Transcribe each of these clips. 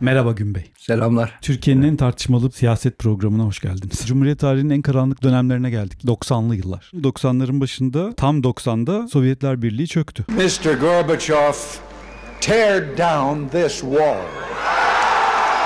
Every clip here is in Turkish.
Merhaba Gün Bey. Selamlar. Türkiye'nin en tartışmalı siyaset programına hoş geldiniz. Cumhuriyet tarihinin en karanlık dönemlerine geldik. 90'lı yıllar. 90'ların başında tam 90'da Sovyetler Birliği çöktü. Mr. Gorbachev, tear down this wall.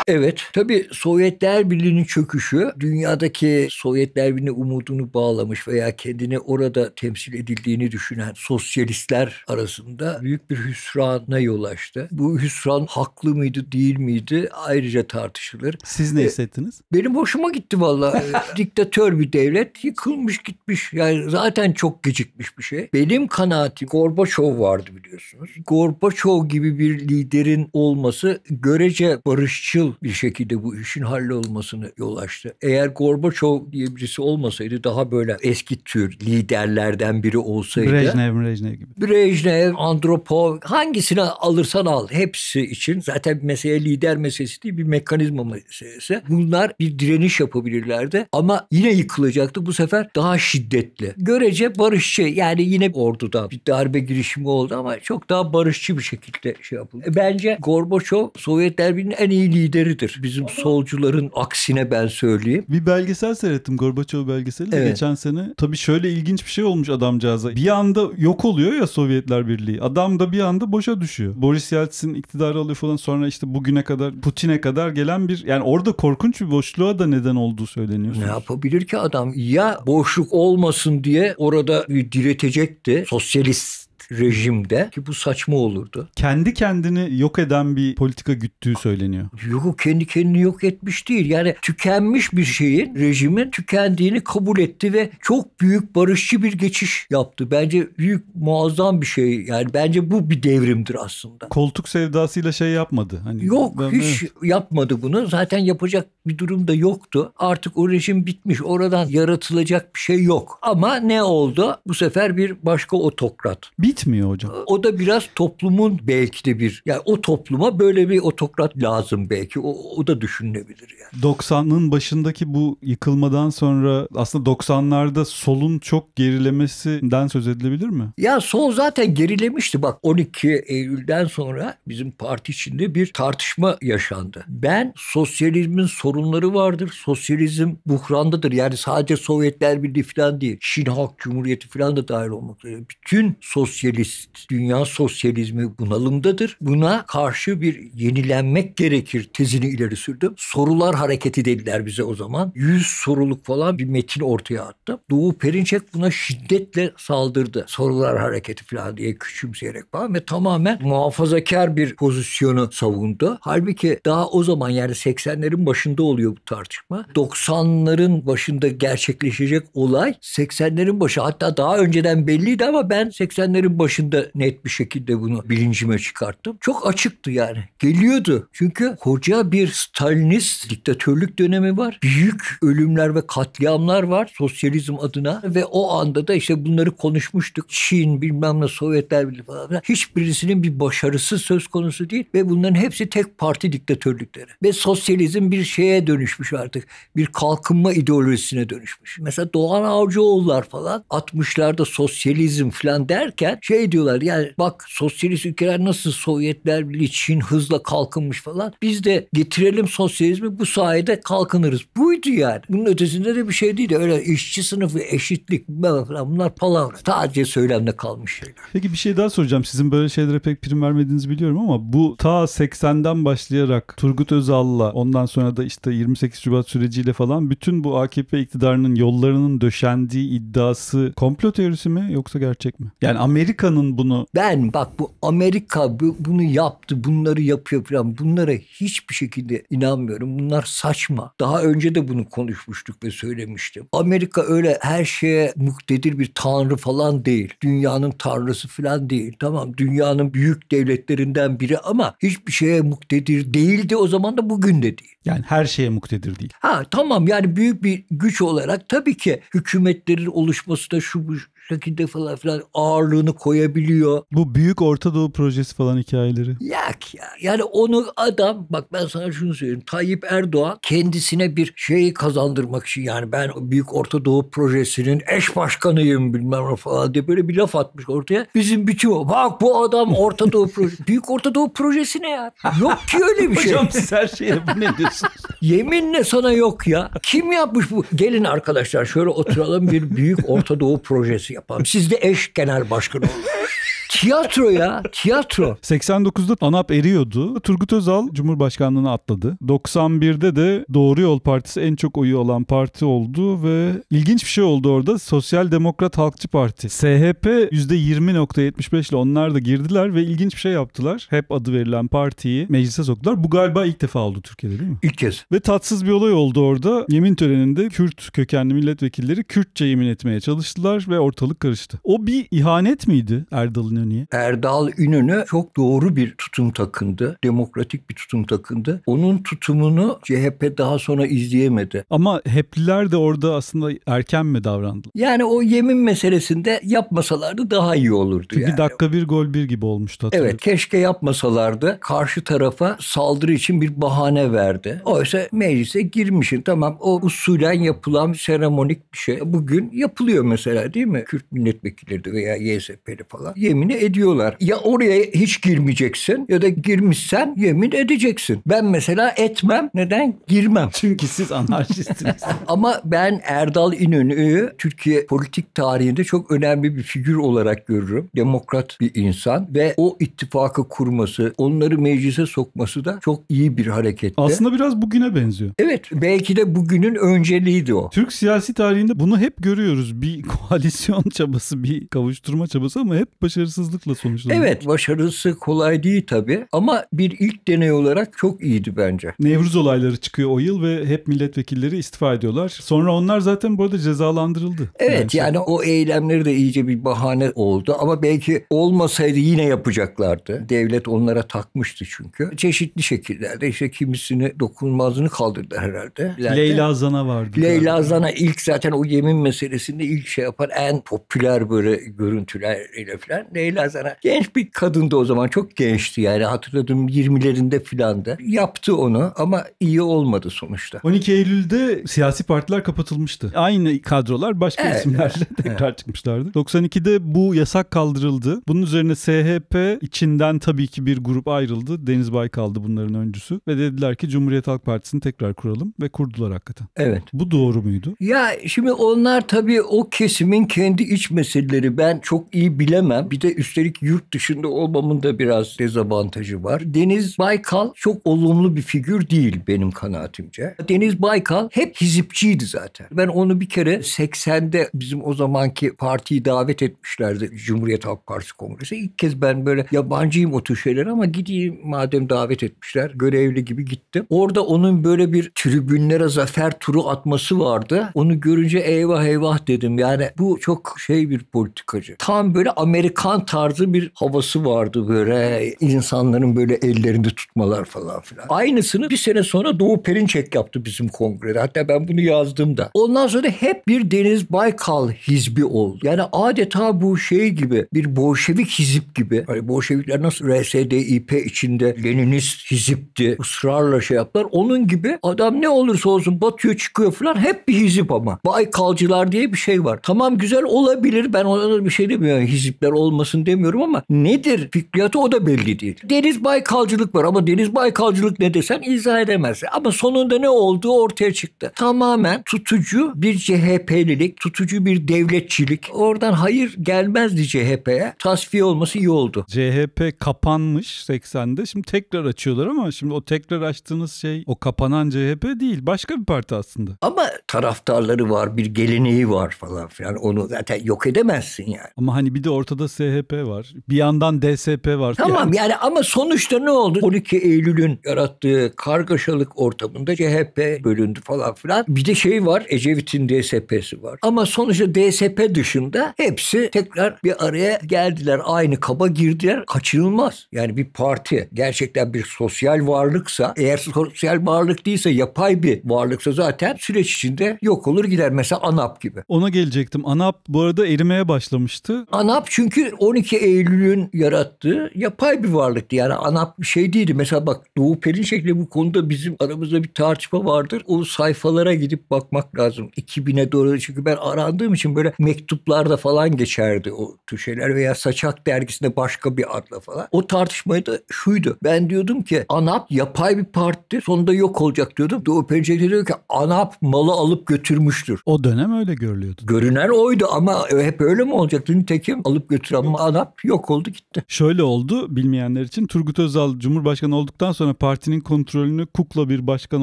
Evet. Tabii Sovyetler Birliği'nin çöküşü dünyadaki Sovyetler Birliği umudunu bağlamış veya kendini orada temsil edildiğini düşünen sosyalistler arasında büyük bir hüsrana yol açtı. Bu hüsran haklı mıydı değil miydi ayrıca tartışılır. Siz ne e, hissettiniz? Benim hoşuma gitti valla. E, diktatör bir devlet yıkılmış gitmiş. Yani zaten çok gecikmiş bir şey. Benim kanaatim Gorbaçov vardı biliyorsunuz. Gorbaçov gibi bir liderin olması görece barışçıl bir şekilde bu işin hallolmasını yol açtı. Eğer Gorbaçov diye birisi olmasaydı daha böyle eski tür liderlerden biri olsaydı. Brejnev, Brejnev gibi. Brejnev, Andropov hangisini alırsan al hepsi için zaten mesele lider meselesi değil bir mekanizma meselesi. Bunlar bir direniş yapabilirlerdi ama yine yıkılacaktı bu sefer daha şiddetli. Görece barışçı yani yine orduda bir darbe girişimi oldu ama çok daha barışçı bir şekilde şey yapıldı. E, bence Gorbaçov Sovyetler Birliği'nin en iyi lideri gösteridir. Bizim solcuların aksine ben söyleyeyim. Bir belgesel seyrettim Gorbaçov belgeseli evet. geçen sene. Tabii şöyle ilginç bir şey olmuş adamcağıza. Bir anda yok oluyor ya Sovyetler Birliği. Adam da bir anda boşa düşüyor. Boris Yeltsin iktidarı alıyor falan sonra işte bugüne kadar Putin'e kadar gelen bir yani orada korkunç bir boşluğa da neden olduğu söyleniyor. Ne yapabilir ki adam? Ya boşluk olmasın diye orada diretecekti. Sosyalist rejimde ki bu saçma olurdu. Kendi kendini yok eden bir politika güttüğü söyleniyor. Yok kendi kendini yok etmiş değil. Yani tükenmiş bir şeyin rejimin tükendiğini kabul etti ve çok büyük barışçı bir geçiş yaptı. Bence büyük muazzam bir şey. Yani bence bu bir devrimdir aslında. Koltuk sevdasıyla şey yapmadı. Hani yok ben, hiç evet. yapmadı bunu. Zaten yapacak bir durum da yoktu. Artık o rejim bitmiş. Oradan yaratılacak bir şey yok. Ama ne oldu? Bu sefer bir başka otokrat. Bir gitmiyor hocam. O da biraz toplumun belki de bir yani o topluma böyle bir otokrat lazım belki. O, o da düşünülebilir yani. 90'ın başındaki bu yıkılmadan sonra aslında 90'larda solun çok gerilemesinden söz edilebilir mi? Ya sol zaten gerilemişti. Bak 12 Eylül'den sonra bizim parti içinde bir tartışma yaşandı. Ben sosyalizmin sorunları vardır. Sosyalizm buhrandadır. Yani sadece Sovyetler Birliği falan değil. Çin Halk Cumhuriyeti falan da dahil olmak üzere. Bütün sosyal sosyalist, dünya sosyalizmi bunalımdadır. Buna karşı bir yenilenmek gerekir tezini ileri sürdüm. Sorular hareketi dediler bize o zaman. Yüz soruluk falan bir metin ortaya attım. Doğu Perinçek buna şiddetle saldırdı. Sorular hareketi falan diye küçümseyerek falan ve tamamen muhafazakar bir pozisyonu savundu. Halbuki daha o zaman yani 80'lerin başında oluyor bu tartışma. 90'ların başında gerçekleşecek olay 80'lerin başı hatta daha önceden belliydi ama ben 80'lerin başında net bir şekilde bunu bilincime çıkarttım. Çok açıktı yani. Geliyordu. Çünkü koca bir Stalinist diktatörlük dönemi var. Büyük ölümler ve katliamlar var sosyalizm adına ve o anda da işte bunları konuşmuştuk. Çin bilmem ne Sovyetler falan filan. Hiçbirisinin bir başarısı söz konusu değil ve bunların hepsi tek parti diktatörlükleri. Ve sosyalizm bir şeye dönüşmüş artık. Bir kalkınma ideolojisine dönüşmüş. Mesela Doğan Avcıoğullar falan 60'larda sosyalizm falan derken şey diyorlar yani bak sosyalist ülkeler nasıl Sovyetler Birliği, Çin hızla kalkınmış falan. Biz de getirelim sosyalizmi bu sayede kalkınırız. Buydu yani. Bunun ötesinde de bir şey değil. de Öyle işçi sınıfı, eşitlik falan bunlar palavra. Sadece söylemde kalmış şeyler. Peki bir şey daha soracağım. Sizin böyle şeylere pek prim vermediğinizi biliyorum ama bu ta 80'den başlayarak Turgut Özal'la ondan sonra da işte 28 Şubat süreciyle falan bütün bu AKP iktidarının yollarının döşendiği iddiası komplo teorisi mi yoksa gerçek mi? Yani Amerika Amerika'nın bunu... Ben bak bu Amerika bunu yaptı, bunları yapıyor falan. Bunlara hiçbir şekilde inanmıyorum. Bunlar saçma. Daha önce de bunu konuşmuştuk ve söylemiştim. Amerika öyle her şeye muktedir bir tanrı falan değil. Dünyanın tanrısı falan değil. Tamam dünyanın büyük devletlerinden biri ama hiçbir şeye muktedir değildi. O zaman da bugün de değil. Yani her şeye muktedir değil. Ha tamam yani büyük bir güç olarak tabii ki hükümetlerin oluşması da şu şekilde falan filan ağırlığını koyabiliyor. Bu büyük Orta Doğu projesi falan hikayeleri. Yak ya. Yani onu adam bak ben sana şunu söyleyeyim. Tayyip Erdoğan kendisine bir şey kazandırmak için yani ben büyük Orta Doğu projesinin eş başkanıyım bilmem ne falan diye böyle bir laf atmış ortaya. Bizim bütün o. Bak bu adam Orta Doğu projesi. Büyük Orta Doğu projesi ne ya? Yok ki öyle bir şey. Hocam siz her şeye bu ne diyorsunuz? Yeminle sana yok ya. Kim yapmış bu? Gelin arkadaşlar şöyle oturalım bir büyük Orta Doğu projesi yapalım. Siz de eş genel başkan olun. tiyatro ya tiyatro. 89'da ANAP eriyordu. Turgut Özal Cumhurbaşkanlığına atladı. 91'de de Doğru Yol Partisi en çok oyu alan parti oldu ve ilginç bir şey oldu orada. Sosyal Demokrat Halkçı Parti. SHP %20.75 ile onlar da girdiler ve ilginç bir şey yaptılar. Hep adı verilen partiyi meclise soktular. Bu galiba ilk defa oldu Türkiye'de değil mi? İlk kez. Ve tatsız bir olay oldu orada. Yemin töreninde Kürt kökenli milletvekilleri Kürtçe yemin etmeye çalıştılar ve ortalık karıştı. O bir ihanet miydi Erdal'ın İnönü'ye? Erdal İnönü çok doğru bir tutum takındı. Demokratik bir tutum takındı. Onun tutumunu CHP daha sonra izleyemedi. Ama HEP'liler de orada aslında erken mi davrandı? Yani o yemin meselesinde yapmasalardı daha iyi olurdu. Çünkü yani. dakika bir gol bir gibi olmuştu hatırlıyorum. Evet keşke yapmasalardı. Karşı tarafa saldırı için bir bahane verdi. Oysa meclise girmişin tamam o usulen yapılan seremonik bir şey. Bugün yapılıyor mesela değil mi? Kürt milletvekilleri veya YSP'li falan. Yemin yemini ediyorlar. Ya oraya hiç girmeyeceksin ya da girmişsen yemin edeceksin. Ben mesela etmem. Neden? Girmem. Çünkü siz anarşistsiniz. Ama ben Erdal İnönü'yü Türkiye politik tarihinde çok önemli bir figür olarak görürüm. Demokrat bir insan ve o ittifakı kurması, onları meclise sokması da çok iyi bir hareketti. Aslında biraz bugüne benziyor. Evet. Belki de bugünün önceliğiydi o. Türk siyasi tarihinde bunu hep görüyoruz. Bir koalisyon çabası, bir kavuşturma çabası ama hep başarısız başarısızlıkla sonuçlandı. Evet başarısı kolay değil tabii ama bir ilk deney olarak çok iyiydi bence. Nevruz olayları çıkıyor o yıl ve hep milletvekilleri istifa ediyorlar. Sonra onlar zaten bu arada cezalandırıldı. Evet bence. Şey- yani o eylemleri de iyice bir bahane oldu ama belki olmasaydı yine yapacaklardı. Devlet onlara takmıştı çünkü. Çeşitli şekillerde işte kimisini dokunmazlığını kaldırdı herhalde. Leyla Zana vardı. Leyla yani. Zana ilk zaten o yemin meselesinde ilk şey yapar en popüler böyle görüntüleriyle falan. Leyla Leyla Zara genç bir kadındı o zaman çok gençti yani hatırladım 20'lerinde filandı. Yaptı onu ama iyi olmadı sonuçta. 12 Eylül'de siyasi partiler kapatılmıştı. Aynı kadrolar başka evet, isimlerle evet. tekrar evet. çıkmışlardı. 92'de bu yasak kaldırıldı. Bunun üzerine SHP içinden tabii ki bir grup ayrıldı. Deniz Baykal'dı bunların öncüsü ve dediler ki Cumhuriyet Halk Partisi'ni tekrar kuralım ve kurdular hakikaten. Evet. Bu doğru muydu? Ya şimdi onlar tabii o kesimin kendi iç meseleleri. Ben çok iyi bilemem. Bir de de üstelik yurt dışında olmamın da biraz dezavantajı var. Deniz Baykal çok olumlu bir figür değil benim kanaatimce. Deniz Baykal hep hizipçiydi zaten. Ben onu bir kere 80'de bizim o zamanki partiyi davet etmişlerdi Cumhuriyet Halk Partisi Kongresi. İlk kez ben böyle yabancıyım o tür şeylere ama gideyim madem davet etmişler görevli gibi gittim. Orada onun böyle bir tribünlere zafer turu atması vardı. Onu görünce eyvah eyvah dedim. Yani bu çok şey bir politikacı. Tam böyle Amerikan Amerikan tarzı bir havası vardı böyle. insanların böyle ellerini tutmalar falan filan. Aynısını bir sene sonra Doğu Perinçek yaptı bizim kongrede. Hatta ben bunu yazdım da. Ondan sonra hep bir Deniz Baykal hizbi oldu. Yani adeta bu şey gibi bir Bolşevik hizip gibi. Hani Bolşevikler nasıl RSDİP içinde Leninist hizipti. ısrarla şey yaptılar. Onun gibi adam ne olursa olsun batıyor çıkıyor falan hep bir hizip ama. Baykalcılar diye bir şey var. Tamam güzel olabilir. Ben ona bir şey demiyorum. Hizipler olmasın olmasın demiyorum ama nedir fikriyatı o da belli değil. Deniz baykalcılık var ama deniz baykalcılık ne desen izah edemez. Ama sonunda ne olduğu ortaya çıktı. Tamamen tutucu bir CHP'lilik, tutucu bir devletçilik. Oradan hayır gelmezdi CHP'ye. Tasfiye olması iyi oldu. CHP kapanmış 80'de. Şimdi tekrar açıyorlar ama şimdi o tekrar açtığınız şey o kapanan CHP değil. Başka bir parti aslında. Ama taraftarları var, bir geleneği var falan filan. Onu zaten yok edemezsin yani. Ama hani bir de ortada CHP MHP var. Bir yandan DSP var. Tamam yani, yani ama sonuçta ne oldu? 12 Eylül'ün yarattığı kargaşalık ortamında CHP bölündü falan filan. Bir de şey var Ecevit'in DSP'si var. Ama sonuçta DSP dışında hepsi tekrar bir araya geldiler. Aynı kaba girdiler. Kaçınılmaz. Yani bir parti gerçekten bir sosyal varlıksa eğer sosyal varlık değilse yapay bir varlıksa zaten süreç içinde yok olur gider. Mesela ANAP gibi. Ona gelecektim. ANAP bu arada erimeye başlamıştı. ANAP çünkü o 12 Eylül'ün yarattığı yapay bir varlıktı. Yani anap bir şey değildi. Mesela bak Doğu Perinçek'le bu konuda bizim aramızda bir tartışma vardır. O sayfalara gidip bakmak lazım. 2000'e doğru çünkü ben arandığım için böyle mektuplarda falan geçerdi o tür şeyler veya Saçak dergisinde başka bir adla falan. O tartışmayı da şuydu. Ben diyordum ki ANAP yapay bir parti sonunda yok olacak diyordum. Doğu Perinçek diyor ki ANAP malı alıp götürmüştür. O dönem öyle görülüyordu. Görünen oydu ama hep öyle mi olacaktı? Nitekim alıp götüren ANAP yok oldu gitti. Şöyle oldu bilmeyenler için Turgut Özal Cumhurbaşkanı olduktan sonra partinin kontrolünü kukla bir başkan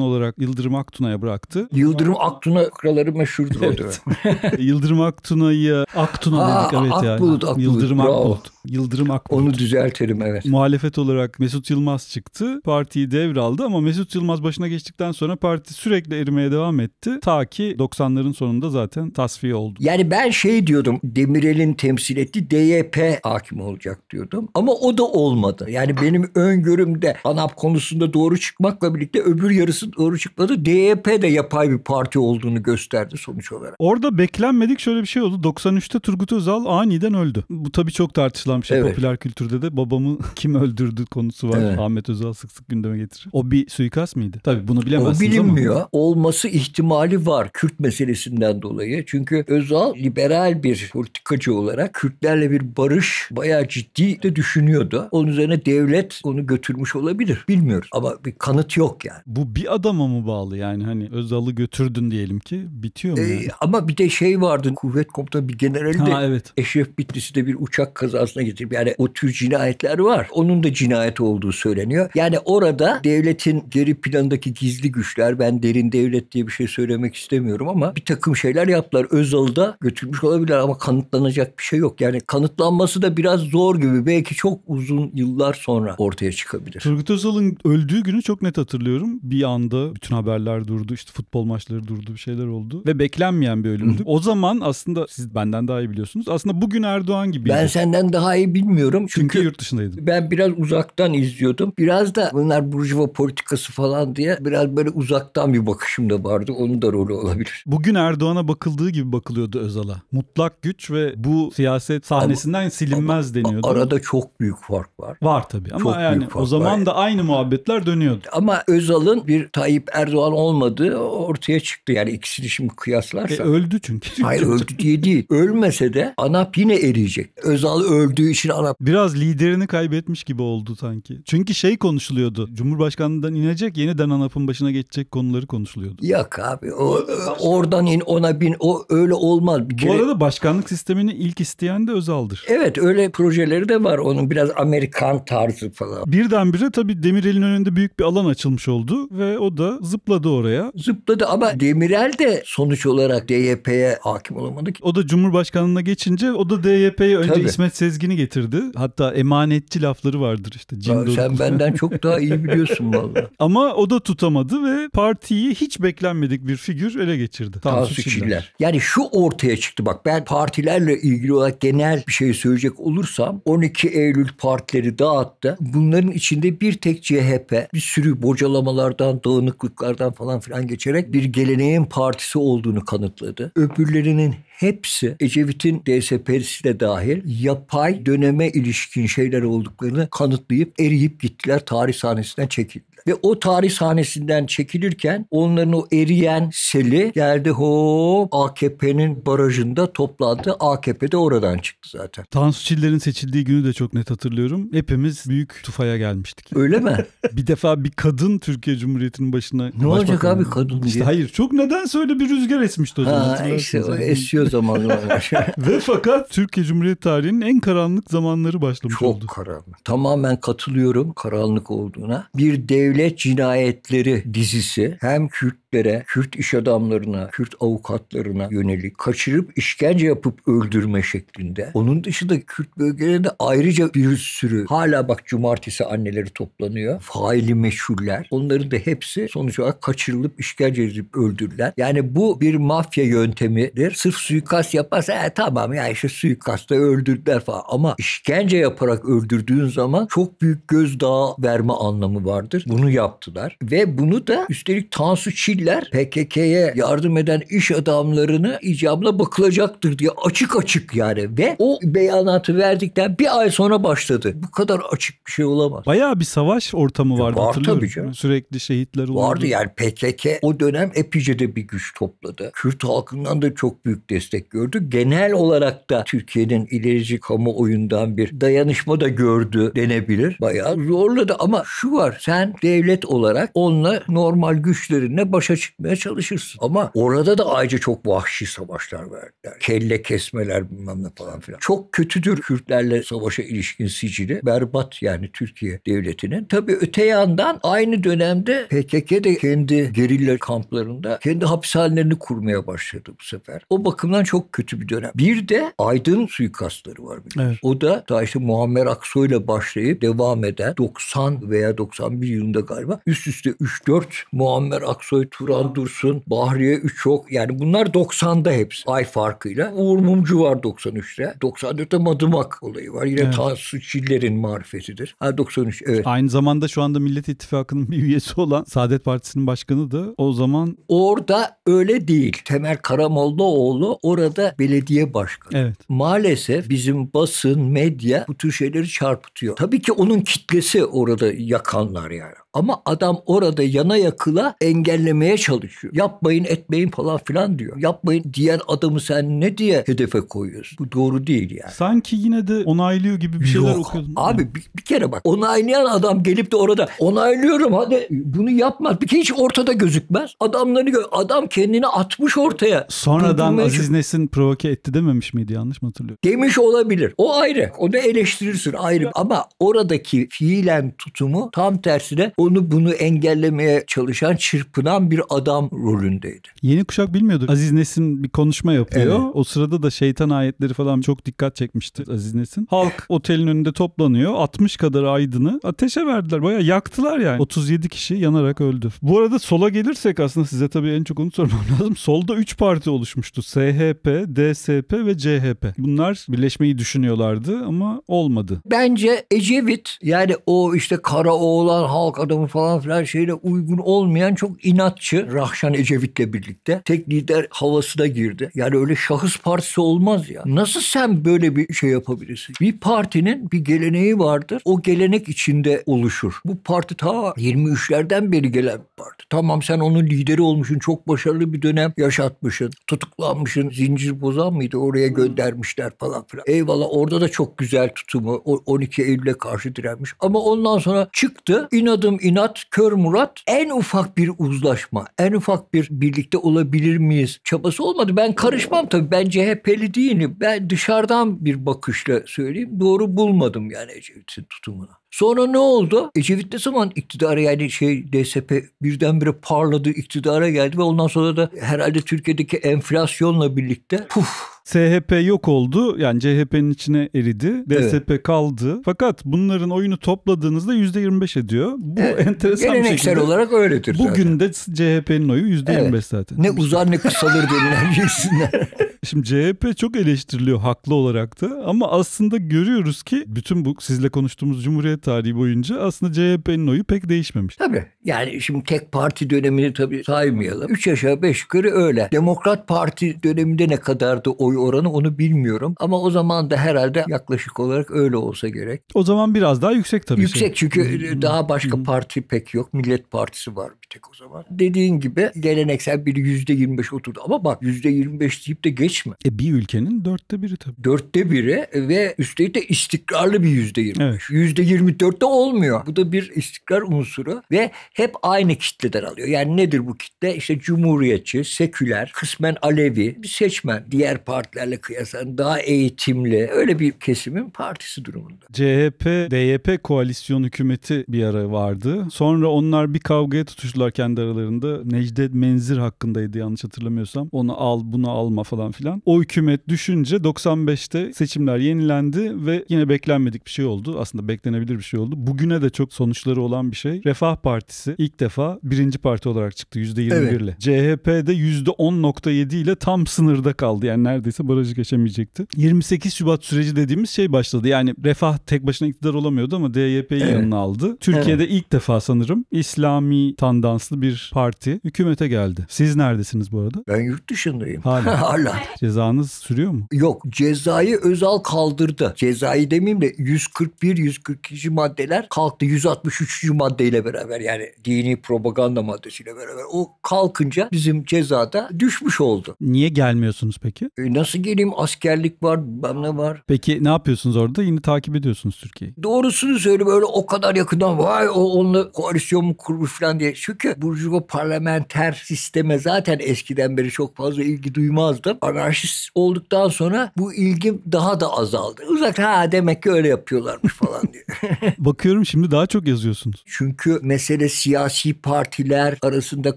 olarak Yıldırım Aktuna'ya bıraktı. Yıldırım Aktuna kraları meşhurdur evet. o dönem. Yıldırım Aktuna'yı Aktuna dedik Aa, evet ya. Akbulut, Akbulut. Yıldırım Bravo. Akbulut. Yıldırım Akbulut. Onu düzeltelim evet. Muhalefet olarak Mesut Yılmaz çıktı. Partiyi devraldı ama Mesut Yılmaz başına geçtikten sonra parti sürekli erimeye devam etti. Ta ki 90'ların sonunda zaten tasfiye oldu. Yani ben şey diyordum Demirel'in temsil ettiği DYP gerçeğe hakim olacak diyordum. Ama o da olmadı. Yani benim öngörümde ANAP konusunda doğru çıkmakla birlikte öbür yarısı doğru çıkmadı. DYP de yapay bir parti olduğunu gösterdi sonuç olarak. Orada beklenmedik şöyle bir şey oldu. 93'te Turgut Özal aniden öldü. Bu tabii çok tartışılan bir şey. Evet. Popüler kültürde de babamı kim öldürdü konusu var. Evet. Ahmet Özal sık sık gündeme getirir. O bir suikast mıydı? Tabii bunu bilemezsiniz ama. O bilinmiyor. Ama. Olması ihtimali var Kürt meselesinden dolayı. Çünkü Özal liberal bir politikacı olarak Kürtlerle bir barış barış bayağı ciddi de düşünüyordu. Onun üzerine devlet onu götürmüş olabilir. Bilmiyoruz ama bir kanıt yok yani. Bu bir adama mı bağlı yani hani Özal'ı götürdün diyelim ki bitiyor mu? Ee, yani? ama bir de şey vardı kuvvet komutanı bir general de ha, evet. Eşref Bitlisi'de bir uçak kazasına getirip yani o tür cinayetler var. Onun da cinayet olduğu söyleniyor. Yani orada devletin geri planındaki gizli güçler ben derin devlet diye bir şey söylemek istemiyorum ama bir takım şeyler yaptılar. Özal'ı da götürmüş olabilir ama kanıtlanacak bir şey yok. Yani kanıtlanma bulması da biraz zor gibi. Belki çok uzun yıllar sonra ortaya çıkabilir. Turgut Özal'ın öldüğü günü çok net hatırlıyorum. Bir anda bütün haberler durdu. işte futbol maçları durdu. Bir şeyler oldu. Ve beklenmeyen bir ölümdü. o zaman aslında siz benden daha iyi biliyorsunuz. Aslında bugün Erdoğan gibi. Ben senden daha iyi bilmiyorum. Çünkü, çünkü yurt dışındaydım. Ben biraz uzaktan izliyordum. Biraz da bunlar burjuva politikası falan diye biraz böyle uzaktan bir bakışım da vardı. Onun da rolü olabilir. Bugün Erdoğan'a bakıldığı gibi bakılıyordu Özal'a. Mutlak güç ve bu siyaset sahnesinden gözden silinmez ama deniyordu. Arada çok büyük fark var. Var tabii ama çok yani o zaman var. da aynı muhabbetler dönüyordu. Ama Özal'ın bir Tayyip Erdoğan olmadığı ortaya çıktı. Yani ikisini şimdi kıyaslarsa E, öldü çünkü. Hayır öldü diye değil. Ölmese de ANAP yine eriyecek. Özal öldüğü için ANAP. Biraz liderini kaybetmiş gibi oldu sanki. Çünkü şey konuşuluyordu. Cumhurbaşkanlığından inecek yeniden ANAP'ın başına geçecek konuları konuşuluyordu. Yok abi. O, oradan in ona bin. O öyle olmaz. Bir Bu arada başkanlık sistemini ilk isteyen de Özal'dır. E, Evet öyle projeleri de var onun biraz Amerikan tarzı falan. Birdenbire tabii Demirel'in önünde büyük bir alan açılmış oldu ve o da zıpladı oraya. Zıpladı ama Demirel de sonuç olarak DYP'ye hakim olamadı ki. O da Cumhurbaşkanlığına geçince o da DYP'ye önce tabii. İsmet Sezgin'i getirdi. Hatta emanetçi lafları vardır işte. Cindoluk. Sen benden çok daha iyi biliyorsun valla. ama o da tutamadı ve partiyi hiç beklenmedik bir figür ele geçirdi. Tansu Çiller. Yani şu ortaya çıktı bak ben partilerle ilgili olarak genel bir şey söyleyeyim söyleyecek olursam 12 Eylül partileri dağıttı. Bunların içinde bir tek CHP bir sürü bocalamalardan, dağınıklıklardan falan filan geçerek bir geleneğin partisi olduğunu kanıtladı. Öbürlerinin hepsi Ecevit'in DSP'si de dahil yapay döneme ilişkin şeyler olduklarını kanıtlayıp eriyip gittiler. Tarih sahnesinden çekildi Ve o tarih sahnesinden çekilirken onların o eriyen seli geldi Ho AKP'nin barajında toplandı. AKP de oradan çıktı zaten. Tansu Çiller'in seçildiği günü de çok net hatırlıyorum. Hepimiz büyük tufaya gelmiştik. Öyle mi? bir defa bir kadın Türkiye Cumhuriyeti'nin başına... Ne olacak abi kadın diye? İşte hayır çok neden öyle bir rüzgar esmişti hocam. Ha işte o esiyor zamanı Ve fakat Türkiye Cumhuriyeti tarihinin en karanlık zamanları başlamış Çok oldu. Çok karanlık. Tamamen katılıyorum karanlık olduğuna. Bir devlet cinayetleri dizisi hem Kürt Kürtlere, Kürt iş adamlarına, Kürt avukatlarına yönelik kaçırıp işkence yapıp öldürme şeklinde. Onun dışında Kürt bölgelerinde ayrıca bir sürü hala bak cumartesi anneleri toplanıyor. Faili meşhurlar Onların da hepsi sonuç olarak kaçırılıp işkence edip öldürülen. Yani bu bir mafya yöntemidir. Sırf suikast yaparsa e, tamam ya işte suikasta öldürdüler falan. Ama işkence yaparak öldürdüğün zaman çok büyük gözdağı verme anlamı vardır. Bunu yaptılar. Ve bunu da üstelik Tansu Çilli Suriyeliler PKK'ye yardım eden iş adamlarını icabla bakılacaktır diye açık açık yani ve o beyanatı verdikten bir ay sonra başladı. Bu kadar açık bir şey olamaz. Bayağı bir savaş ortamı vardı var, Tabii canım. Sürekli şehitler oldu. Vardı yani PKK o dönem epeyce de bir güç topladı. Kürt halkından da çok büyük destek gördü. Genel olarak da Türkiye'nin ilerici kamuoyundan bir dayanışma da gördü denebilir. Bayağı zorladı ama şu var sen devlet olarak onunla normal güçlerine baş savaşa çıkmaya çalışırsın. Ama orada da ayrıca çok vahşi savaşlar verdiler. Kelle kesmeler bilmem ne falan filan. Çok kötüdür Kürtlerle savaşa ilişkin sicili. Berbat yani Türkiye devletinin. Tabii öte yandan aynı dönemde PKK de kendi gerilla kamplarında kendi hapishanelerini kurmaya başladı bu sefer. O bakımdan çok kötü bir dönem. Bir de Aydın suikastları var. Biliyorsun. Evet. O da daha işte Muammer Aksoy'la başlayıp devam eden 90 veya 91 yılında galiba üst üste 3-4 Muammer Aksoy Turan Dursun, Bahriye Üçok yani bunlar 90'da hepsi ay farkıyla. Uğur Mumcu var 93'te. 94'te Madımak olayı var. Yine evet. Tansu Çiller'in marifetidir. Ha 93 evet. Aynı zamanda şu anda Millet İttifakı'nın bir üyesi olan Saadet Partisi'nin başkanı da o zaman... Orada öyle değil. Temel Karamollaoğlu orada belediye başkanı. Evet. Maalesef bizim basın, medya bu tür şeyleri çarpıtıyor. Tabii ki onun kitlesi orada yakanlar yani. Ama adam orada yana yakıla engelleme ettirmeye çalışıyor. Yapmayın etmeyin falan filan diyor. Yapmayın diyen adamı sen ne diye hedefe koyuyorsun? Bu doğru değil yani. Sanki yine de onaylıyor gibi bir şeyler Yok. Abi bir, bir kere bak onaylayan adam gelip de orada onaylıyorum hadi bunu yapmaz. Bir kere hiç ortada gözükmez. Adamları gör. adam kendini atmış ortaya. Sonradan Aziz Nesin provoke etti dememiş miydi yanlış mı hatırlıyorum? Demiş olabilir. O ayrı. Onu eleştirirsin ayrı. Ama oradaki fiilen tutumu tam tersine onu bunu engellemeye çalışan çırpınan bir bir adam rolündeydi. Yeni kuşak bilmiyordu. Aziz Nesin bir konuşma yapıyor. Evet. O sırada da şeytan ayetleri falan çok dikkat çekmişti Aziz Nesin. Halk otelin önünde toplanıyor. 60 kadar aydını ateşe verdiler. Baya yaktılar yani. 37 kişi yanarak öldü. Bu arada sola gelirsek aslında size tabii en çok onu sormam lazım. Solda 3 parti oluşmuştu. SHP, DSP ve CHP. Bunlar birleşmeyi düşünüyorlardı ama olmadı. Bence Ecevit yani o işte kara oğlan halk adamı falan filan şeyle uygun olmayan çok inatçı Mithatçı Rahşan Ecevit'le birlikte tek lider havasına girdi. Yani öyle şahıs partisi olmaz ya. Nasıl sen böyle bir şey yapabilirsin? Bir partinin bir geleneği vardır. O gelenek içinde oluşur. Bu parti ta 23'lerden beri gelen bir parti. Tamam sen onun lideri olmuşsun. Çok başarılı bir dönem yaşatmışsın. Tutuklanmışsın. Zincir bozan mıydı? Oraya hmm. göndermişler falan filan. Eyvallah orada da çok güzel tutumu. 12 Eylül'e karşı direnmiş. Ama ondan sonra çıktı. İnadım inat, kör Murat. En ufak bir uzlaşma yapma. En ufak bir birlikte olabilir miyiz çabası olmadı. Ben karışmam tabii. Ben CHP'li değilim. Ben dışarıdan bir bakışla söyleyeyim. Doğru bulmadım yani Ecevit'in tutumunu. Sonra ne oldu? Ecevit ne zaman iktidara yani şey DSP birdenbire parladı iktidara geldi ve ondan sonra da herhalde Türkiye'deki enflasyonla birlikte puf SHP yok oldu. Yani CHP'nin içine eridi. DSP evet. kaldı. Fakat bunların oyunu topladığınızda %25 ediyor. Bu evet. enteresan Geleneksel bir şekilde. olarak öyle Bugün de CHP'nin oyu %25 evet. zaten. Ne uzar ne kısalır denilen cinsinden. Şimdi CHP çok eleştiriliyor haklı olarak da ama aslında görüyoruz ki bütün bu sizle konuştuğumuz Cumhuriyet tarihi boyunca aslında CHP'nin oyu pek değişmemiş. Tabii yani şimdi tek parti dönemini tabii saymayalım. 3 aşağı 5 yukarı öyle. Demokrat Parti döneminde ne kadardı oy oranı onu bilmiyorum ama o zaman da herhalde yaklaşık olarak öyle olsa gerek. O zaman biraz daha yüksek tabii. Yüksek şey. çünkü daha başka parti pek yok. Millet Partisi var bir tek o zaman. Dediğin gibi geleneksel bir %25 oturdu ama bak %25 deyip de hiç mi? E bir ülkenin dörtte biri tabii. Dörtte biri ve üstelik de istikrarlı bir yüzde yirmi. Yüzde yirmi dörtte olmuyor. Bu da bir istikrar unsuru ve hep aynı kitleden alıyor. Yani nedir bu kitle? İşte cumhuriyetçi, seküler, kısmen Alevi, bir seçmen. Diğer partilerle kıyasen daha eğitimli. Öyle bir kesimin partisi durumunda. CHP, DYP koalisyon hükümeti bir ara vardı. Sonra onlar bir kavgaya tutuştular kendi aralarında. Necdet Menzir hakkındaydı yanlış hatırlamıyorsam. Onu al, bunu alma falan filan. O hükümet düşünce 95'te seçimler yenilendi ve yine beklenmedik bir şey oldu. Aslında beklenebilir bir şey oldu. Bugüne de çok sonuçları olan bir şey. Refah Partisi ilk defa birinci parti olarak çıktı %21 ile evet. ile. CHP'de %10.7 ile tam sınırda kaldı. Yani neredeyse barajı geçemeyecekti. 28 Şubat süreci dediğimiz şey başladı. Yani Refah tek başına iktidar olamıyordu ama DYP'yi evet. yanına aldı. Türkiye'de evet. ilk defa sanırım İslami tandanslı bir parti hükümete geldi. Siz neredesiniz bu arada? Ben yurt dışındayım. Hala. Hala. Cezanız sürüyor mu? Yok cezayı Özal kaldırdı. Cezayı demeyeyim de 141-142. maddeler kalktı. 163. maddeyle beraber yani dini propaganda maddesiyle beraber. O kalkınca bizim cezada düşmüş oldu. Niye gelmiyorsunuz peki? E nasıl geleyim? Askerlik var, bana var. Peki ne yapıyorsunuz orada? Yine takip ediyorsunuz Türkiye'yi. Doğrusunu söyle böyle o kadar yakından vay o onunla koalisyon mu kurmuş falan diye. Çünkü Burjuva parlamenter sisteme zaten eskiden beri çok fazla ilgi duymazdım anarşist olduktan sonra bu ilgim daha da azaldı. Uzak ha demek ki öyle yapıyorlarmış falan diyor. Bakıyorum şimdi daha çok yazıyorsunuz. Çünkü mesele siyasi partiler arasında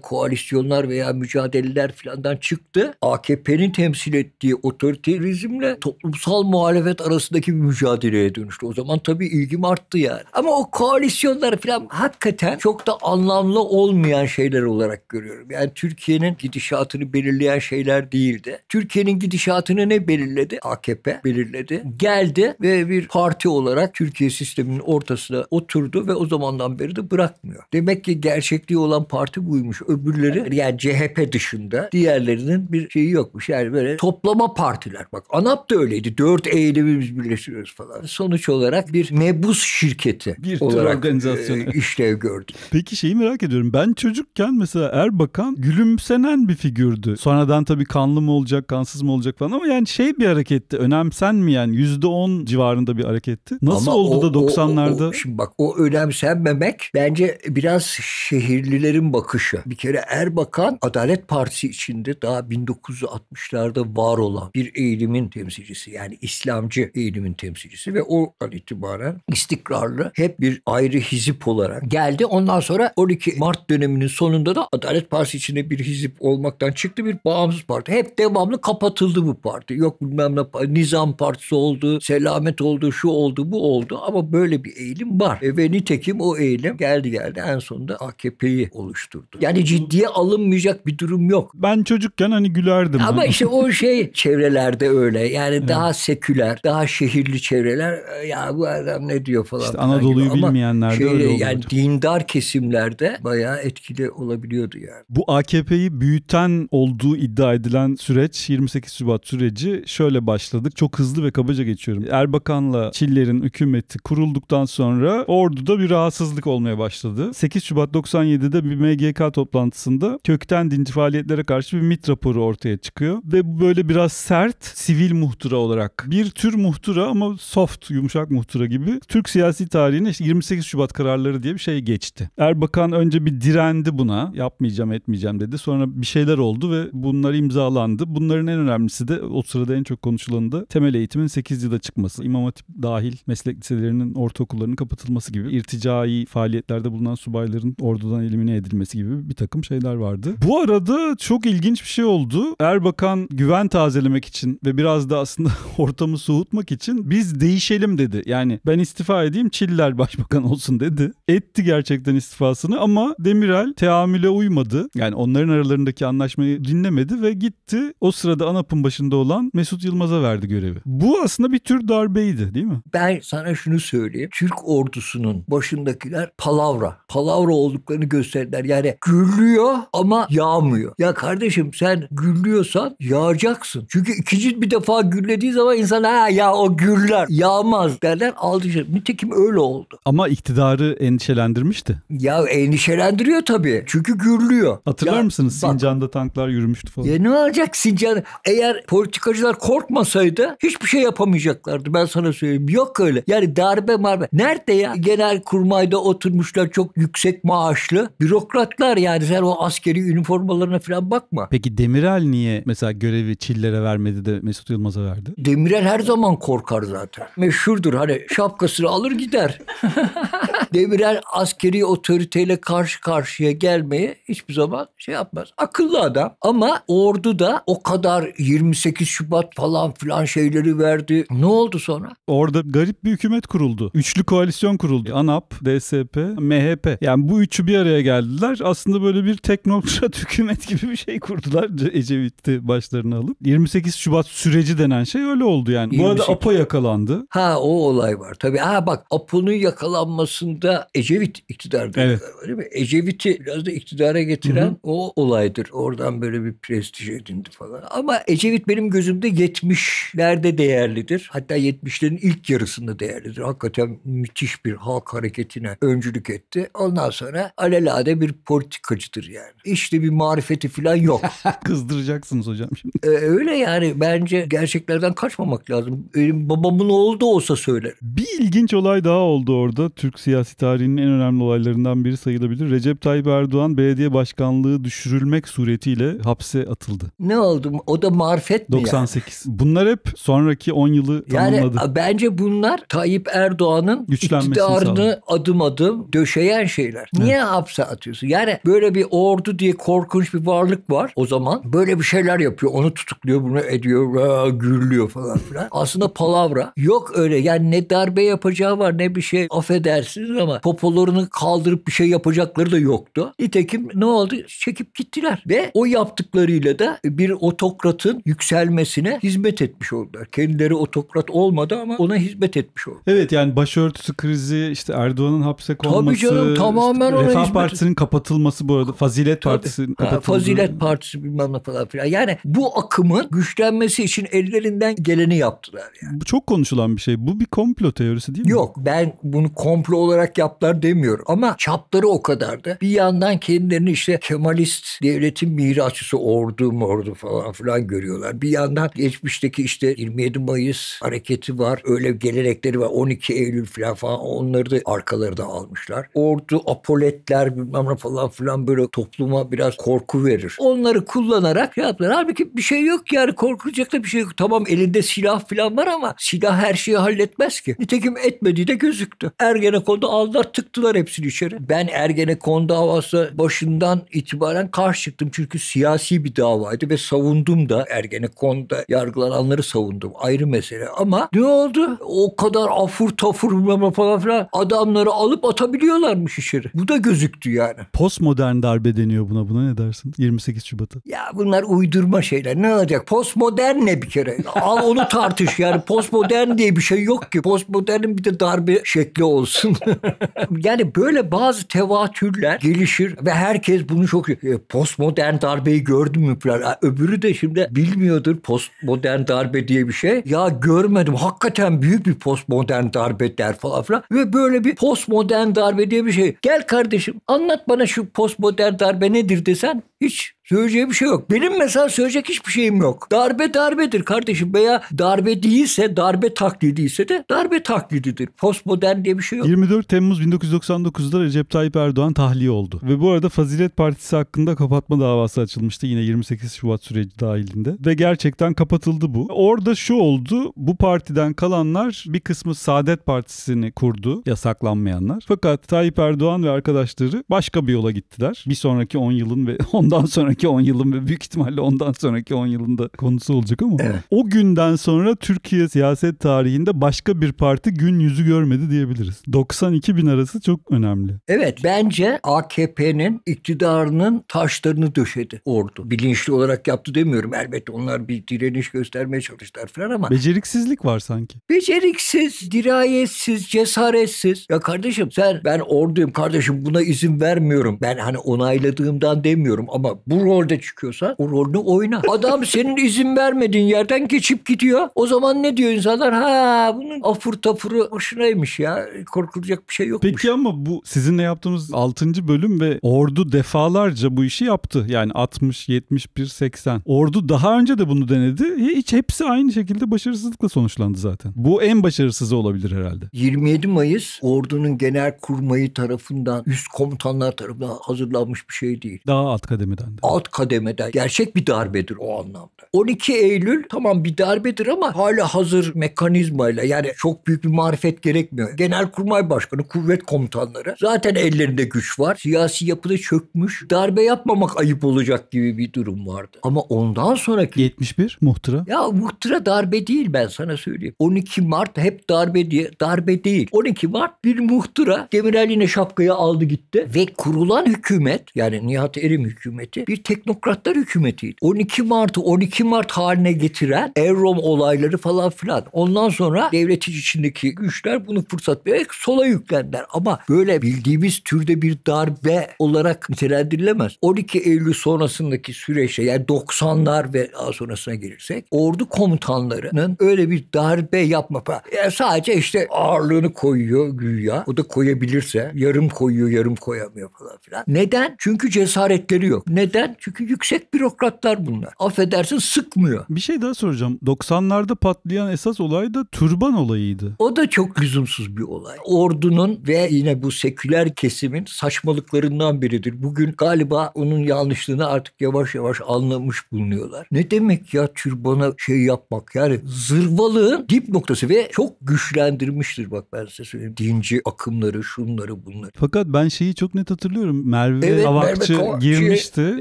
koalisyonlar veya mücadeleler filandan çıktı. AKP'nin temsil ettiği otoriterizmle toplumsal muhalefet arasındaki bir mücadeleye dönüştü. O zaman tabii ilgim arttı yani. Ama o koalisyonlar filan hakikaten çok da anlamlı olmayan şeyler olarak görüyorum. Yani Türkiye'nin gidişatını belirleyen şeyler değildi. Türkiye Türkiye'nin gidişatını ne belirledi? AKP belirledi. Geldi ve bir parti olarak Türkiye sisteminin ortasına oturdu ve o zamandan beri de bırakmıyor. Demek ki gerçekliği olan parti buymuş. Öbürleri yani CHP dışında diğerlerinin bir şeyi yokmuş. Yani böyle toplama partiler. Bak ANAP da öyleydi. Dört eylemi biz birleştiriyoruz falan. Sonuç olarak bir mebus şirketi bir olarak e, organizasyonu. işlev gördü. Peki şeyi merak ediyorum. Ben çocukken mesela Erbakan gülümsenen bir figürdü. Sonradan tabii kanlı mı olacak, kan imkansız mı olacak falan ama yani şey bir hareketti. Önemsenmeyen %10 civarında bir hareketti. Nasıl ama oldu o, da 90'larda? O, o, şimdi bak o önemsenmemek bence biraz şehirlilerin bakışı. Bir kere Erbakan Adalet Partisi içinde daha 1960'larda var olan bir eğilimin temsilcisi. Yani İslamcı eğilimin temsilcisi ve o an itibaren istikrarlı hep bir ayrı hizip olarak geldi. Ondan sonra 12 Mart döneminin sonunda da Adalet Partisi içinde bir hizip olmaktan çıktı bir bağımsız parti. Hep devamlı kapatıldı bu parti. Yok bilmem ne nizam partisi oldu, selamet oldu, şu oldu, bu oldu ama böyle bir eğilim var. E, ve nitekim o eğilim geldi geldi en sonunda AKP'yi oluşturdu. Yani ciddiye alınmayacak bir durum yok. Ben çocukken hani gülerdim. Ama ha. Hani. işte o şey çevrelerde öyle. Yani evet. daha seküler, daha şehirli çevreler e, ya bu adam ne diyor falan. İşte Anadolu'yu bilmeyenler şey, de öyle oluyor. Yani olacak. dindar kesimlerde bayağı etkili olabiliyordu yani. Bu AKP'yi büyüten olduğu iddia edilen süreç 28 Şubat süreci şöyle başladık. Çok hızlı ve kabaca geçiyorum. Erbakan'la Çiller'in hükümeti kurulduktan sonra orduda bir rahatsızlık olmaya başladı. 8 Şubat 97'de bir MGK toplantısında kökten dinci faaliyetlere karşı bir MIT raporu ortaya çıkıyor. Ve bu böyle biraz sert sivil muhtıra olarak. Bir tür muhtıra ama soft, yumuşak muhtıra gibi. Türk siyasi tarihine işte 28 Şubat kararları diye bir şey geçti. Erbakan önce bir direndi buna. Yapmayacağım etmeyeceğim dedi. Sonra bir şeyler oldu ve bunlar imzalandı. Bunların en önemlisi de o sırada en çok konuşulanı da temel eğitimin 8 yılda çıkması. İmam Hatip dahil meslek liselerinin ortaokullarının kapatılması gibi irticai faaliyetlerde bulunan subayların ordudan elimine edilmesi gibi bir takım şeyler vardı. Bu arada çok ilginç bir şey oldu. Erbakan güven tazelemek için ve biraz da aslında ortamı soğutmak için biz değişelim dedi. Yani ben istifa edeyim Çiller başbakan olsun dedi. Etti gerçekten istifasını ama Demirel teamüle uymadı. Yani onların aralarındaki anlaşmayı dinlemedi ve gitti. O sırada sırada ANAP'ın başında olan Mesut Yılmaz'a verdi görevi. Bu aslında bir tür darbeydi değil mi? Ben sana şunu söyleyeyim. Türk ordusunun başındakiler palavra. Palavra olduklarını gösterdiler. Yani gürlüyor ama yağmıyor. Ya kardeşim sen gürlüyorsan yağacaksın. Çünkü ikinci bir defa gürlediği zaman insan ha ya o gürler yağmaz derler aldıracak. Nitekim öyle oldu. Ama iktidarı endişelendirmişti. Ya endişelendiriyor tabii. Çünkü gürlüyor. Hatırlar ya, mısınız? Bak, Sincan'da tanklar yürümüştü falan. Ya ne olacak Sincan? Yani eğer politikacılar korkmasaydı hiçbir şey yapamayacaklardı ben sana söyleyeyim. Yok öyle. Yani darbe marbe. Nerede ya? Genel kurmayda oturmuşlar çok yüksek maaşlı bürokratlar yani sen o askeri üniformalarına falan bakma. Peki Demirel niye mesela görevi Çiller'e vermedi de Mesut Yılmaz'a verdi? Demirel her zaman korkar zaten. Meşhurdur hani şapkasını alır gider. Demirel askeri otoriteyle karşı karşıya gelmeye hiçbir zaman şey yapmaz. Akıllı adam ama ordu da o kadar Haydar 28 Şubat falan filan şeyleri verdi. Ne oldu sonra? Orada garip bir hükümet kuruldu. Üçlü koalisyon kuruldu. ANAP, DSP, MHP. Yani bu üçü bir araya geldiler. Aslında böyle bir teknokrat hükümet gibi bir şey kurdular. Ecevit'i başlarına alıp. 28 Şubat süreci denen şey öyle oldu yani. 28... Bu arada APO yakalandı. Ha o olay var. Tabii ha bak APO'nun yakalanmasında Ecevit iktidarda evet. öyle mi? Ecevit'i biraz da iktidara getiren Hı-hı. o olaydır. Oradan böyle bir prestij edindi falan. Ama Ecevit benim gözümde 70'lerde değerlidir. Hatta 70'lerin ilk yarısında değerlidir. Hakikaten müthiş bir halk hareketine öncülük etti. Ondan sonra alelade bir politikacıdır yani. İşte bir marifeti falan yok. Kızdıracaksınız hocam şimdi. Ee, öyle yani bence gerçeklerden kaçmamak lazım. Benim babamın oğlu da olsa söyler. Bir ilginç olay daha oldu orada. Türk siyasi tarihinin en önemli olaylarından biri sayılabilir. Recep Tayyip Erdoğan belediye başkanlığı düşürülmek suretiyle hapse atıldı. Ne oldu? O da marifet mi 98. Yani? Bunlar hep sonraki 10 yılı tamamladı. Yani bence bunlar Tayyip Erdoğan'ın iktidarını sağladı. adım adım döşeyen şeyler. Niye evet. hapse atıyorsun? Yani böyle bir ordu diye korkunç bir varlık var o zaman. Böyle bir şeyler yapıyor. Onu tutukluyor, bunu ediyor, gürlüyor falan filan. Aslında palavra. Yok öyle. Yani ne darbe yapacağı var ne bir şey. Affedersiniz ama popolarını kaldırıp bir şey yapacakları da yoktu. Nitekim ne oldu? Çekip gittiler. Ve o yaptıklarıyla da bir otok otokratın yükselmesine hizmet etmiş oldular. Kendileri otokrat olmadı ama ona hizmet etmiş oldular. Evet yani başörtüsü krizi işte Erdoğan'ın hapse konması. Tabii canım tamamen işte, ona Refah Partisi'nin kapatılması bu arada. Fazilet Partisi'nin kapatılması. Fazilet Partisi bilmem ne falan filan. Yani bu akımın güçlenmesi için ellerinden geleni yaptılar yani. Bu çok konuşulan bir şey. Bu bir komplo teorisi değil mi? Yok ben bunu komplo olarak yaptılar demiyorum ama çapları o kadardı. Bir yandan kendilerini işte Kemalist devletin mirasçısı ordu mordu falan filan falan görüyorlar. Bir yandan geçmişteki işte 27 Mayıs hareketi var. Öyle gelenekleri var. 12 Eylül falan falan onları da arkaları da almışlar. Ordu, apoletler bilmem ne falan filan böyle topluma biraz korku verir. Onları kullanarak şey yaptılar. Halbuki bir şey yok yani korkulacak da bir şey yok. Tamam elinde silah falan var ama silah her şeyi halletmez ki. Nitekim etmediği de gözüktü. Ergenekon'da aldılar tıktılar hepsini içeri. Ben Ergenekon davası başından itibaren karşı çıktım. Çünkü siyasi bir davaydı ve savundum savundum da Ergenekon'da yargılananları savundum ayrı mesele ama ne oldu? O kadar afur tafur falan filan adamları alıp atabiliyorlarmış içeri. Bu da gözüktü yani. Postmodern darbe deniyor buna. Buna ne dersin? 28 Şubat'a. Ya bunlar uydurma şeyler. Ne olacak? Postmodern ne bir kere? Al onu tartış yani. Postmodern diye bir şey yok ki. Postmodernin bir de darbe şekli olsun. yani böyle bazı tevatürler gelişir ve herkes bunu çok... E, postmodern darbeyi gördün mü falan. Öbürü de şimdi bilmiyordur postmodern darbe diye bir şey. Ya görmedim hakikaten büyük bir postmodern darbe der falan filan. Ve böyle bir postmodern darbe diye bir şey. Gel kardeşim anlat bana şu postmodern darbe nedir desen hiç söyleyeceği bir şey yok. Benim mesela söyleyecek hiçbir şeyim yok. Darbe darbedir kardeşim veya darbe değilse darbe taklidi de darbe taklididir. Postmodern diye bir şey yok. 24 Temmuz 1999'da Recep Tayyip Erdoğan tahliye oldu. Ve bu arada Fazilet Partisi hakkında kapatma davası açılmıştı yine 28 Şubat süreci dahilinde. Ve gerçekten kapatıldı bu. Orada şu oldu. Bu partiden kalanlar bir kısmı Saadet Partisi'ni kurdu yasaklanmayanlar. Fakat Tayyip Erdoğan ve arkadaşları başka bir yola gittiler. Bir sonraki 10 yılın ve 10 ondan sonraki 10 yılın ve büyük ihtimalle ondan sonraki 10 yılında konusu olacak ama evet. o günden sonra Türkiye siyaset tarihinde başka bir parti gün yüzü görmedi diyebiliriz. 92 bin arası çok önemli. Evet bence AKP'nin iktidarının taşlarını döşedi ordu. Bilinçli olarak yaptı demiyorum. Elbette onlar bir direniş göstermeye çalıştılar falan ama. Beceriksizlik var sanki. Beceriksiz, dirayetsiz, cesaretsiz. Ya kardeşim sen ben orduyum kardeşim buna izin vermiyorum. Ben hani onayladığımdan demiyorum ama ama bu rolde çıkıyorsa o rolünü oyna. Adam senin izin vermediğin yerden geçip gidiyor. O zaman ne diyor insanlar? Ha bunun afur tafuru boşunaymış ya. Korkulacak bir şey yokmuş. Peki ama bu sizinle yaptığımız 6. bölüm ve ordu defalarca bu işi yaptı. Yani 60, 71, 80. Ordu daha önce de bunu denedi. Hiç hepsi aynı şekilde başarısızlıkla sonuçlandı zaten. Bu en başarısızı olabilir herhalde. 27 Mayıs ordunun genel kurmayı tarafından, üst komutanlar tarafından hazırlanmış bir şey değil. Daha alt kademe kademeden. De. Alt kademeden. Gerçek bir darbedir o anlamda. 12 Eylül tamam bir darbedir ama hala hazır mekanizmayla yani çok büyük bir marifet gerekmiyor. Genelkurmay Başkanı, kuvvet komutanları zaten ellerinde güç var. Siyasi yapıda çökmüş. Darbe yapmamak ayıp olacak gibi bir durum vardı. Ama ondan sonraki... 71 muhtıra. Ya muhtıra darbe değil ben sana söyleyeyim. 12 Mart hep darbe diye. Darbe değil. 12 Mart bir muhtıra. Demirel yine şapkayı aldı gitti. Ve kurulan hükümet yani Nihat Erim hükümeti hükümeti bir teknokratlar hükümetiydi. 12 Mart'ı 12 Mart haline getiren Errom olayları falan filan. Ondan sonra devlet içindeki güçler bunu fırsat vererek sola yüklendiler. Ama böyle bildiğimiz türde bir darbe olarak nitelendirilemez. 12 Eylül sonrasındaki süreçte yani 90'lar ve daha sonrasına gelirsek ordu komutanlarının öyle bir darbe yapma falan. Yani sadece işte ağırlığını koyuyor güya. O da koyabilirse yarım koyuyor yarım koyamıyor falan filan. Neden? Çünkü cesaretleri yok. Neden? Çünkü yüksek bürokratlar bunlar. Affedersin sıkmıyor. Bir şey daha soracağım. 90'larda patlayan esas olay da türban olayıydı. O da çok lüzumsuz bir olay. Ordunun ve yine bu seküler kesimin saçmalıklarından biridir. Bugün galiba onun yanlışlığını artık yavaş yavaş anlamış bulunuyorlar. Ne demek ya türbana şey yapmak yani zırvalığın dip noktası ve çok güçlendirmiştir bak ben size söyleyeyim. Dinci akımları şunları bunları. Fakat ben şeyi çok net hatırlıyorum. Merve evet, Avakçı Merve girmişti açtı.